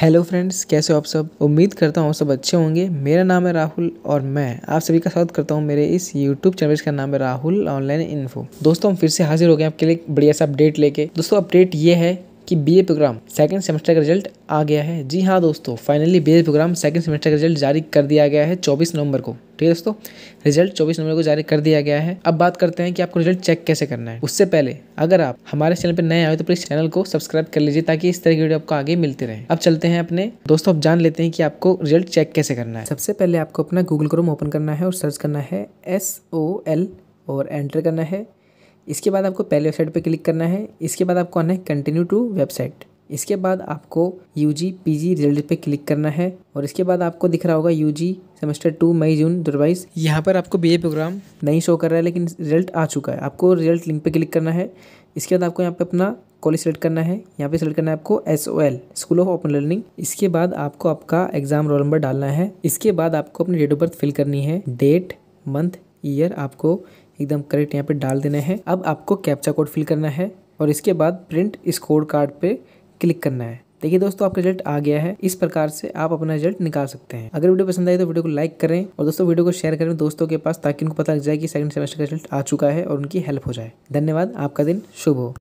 hello friends कैसे हो आप सब उम्मीद करता हूँ सब अच्छे होंगे मेरा नाम है राहुल और मैं आप सभी का स्वागत करता हूँ मेरे इस यूट्यूब चैनल का नाम है राहुल ऑनलाइन इन्फो दोस्तों हम फिर से हाजिर हो गए आपके लिए बढ़िया सा अपडेट लेके दोस्तों अपडेट ये है कि बीए प्रोग्राम सेकंड सेमेस्टर का रिजल्ट आ गया है जी हाँ दोस्तों finally BA program second semester का रिजल्ट जारी कर दिया गया है 24 नवंबर को ठीक है दोस्तों रिजल्ट 24 नवंबर को जारी कर दिया गया है अब बात करते हैं कि आपको रिजल्ट चेक कैसे करना है उससे पहले अगर आप हमारे चैनल पर नए आए तो प्लीज चैनल को सब्सक्राइब कर लीजिए ताकि इस तरह की वीडियो आपको आगे मिलते रहे अब चलते हैं अपने दोस्तों आप जान लेते हैं कि आपको रिजल्ट चेक कैसे करना है सबसे पहले आपको अपना गूगल क्रोम ओपन करना है और सर्च करना है एस ओ एल और एंटर करना है इसके बाद आपको पहले वेबसाइट पर क्लिक करना है इसके बाद आपको आना है कंटिन्यू टू वेबसाइट इसके बाद आपको U G P G result पे क्लिक करना है और इसके बाद आपको दिख रहा होगा यू जी सेमेस्टर टू मई जून दो हज़ार यहाँ पर आपको बी ए प्रोग्राम नहीं शो कर रहा है लेकिन रिजल्ट आ चुका है आपको रिजल्ट लिंक पर क्लिक करना है इसके बाद आपको यहाँ पे अपना कॉलेज सेलेक्ट करना है यहाँ पे सेलेक्ट करना है आपको S O L school of open learning इसके बाद आपको आपका एग्जाम रोल नंबर डालना है इसके बाद आपको अपनी डेट ऑफ बर्थ फिल करनी है डेट मंथ ईयर आपको एकदम करेक्ट यहाँ पे डाल देना है अब आपको कैप्चा कोड फिल करना है और इसके बाद प्रिंट स्कोर कार्ड पे क्लिक करना है देखिए दोस्तों आपका रिजल्ट आ गया है इस प्रकार से आप अपना रिजल्ट निकाल सकते हैं अगर वीडियो पसंद आए तो वीडियो को लाइक करें और दोस्तों वीडियो को शेयर करें दोस्तों के पास ताकि उनको पता लग जाए कि सेकंड सेमेस्टर का रिजल्ट आ चुका है और उनकी हेल्प हो जाए धन्यवाद आपका दिन शुभ हो